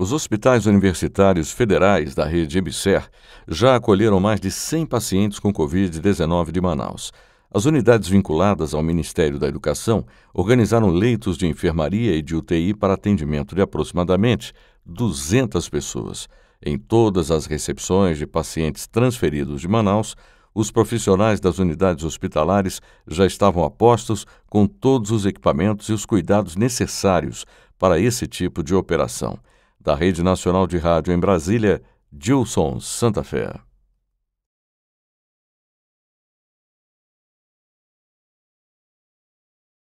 Os hospitais universitários federais da rede EBSER já acolheram mais de 100 pacientes com Covid-19 de Manaus. As unidades vinculadas ao Ministério da Educação organizaram leitos de enfermaria e de UTI para atendimento de aproximadamente 200 pessoas. Em todas as recepções de pacientes transferidos de Manaus, os profissionais das unidades hospitalares já estavam a postos com todos os equipamentos e os cuidados necessários para esse tipo de operação. Da Rede Nacional de Rádio em Brasília, Gilson Santa Fé.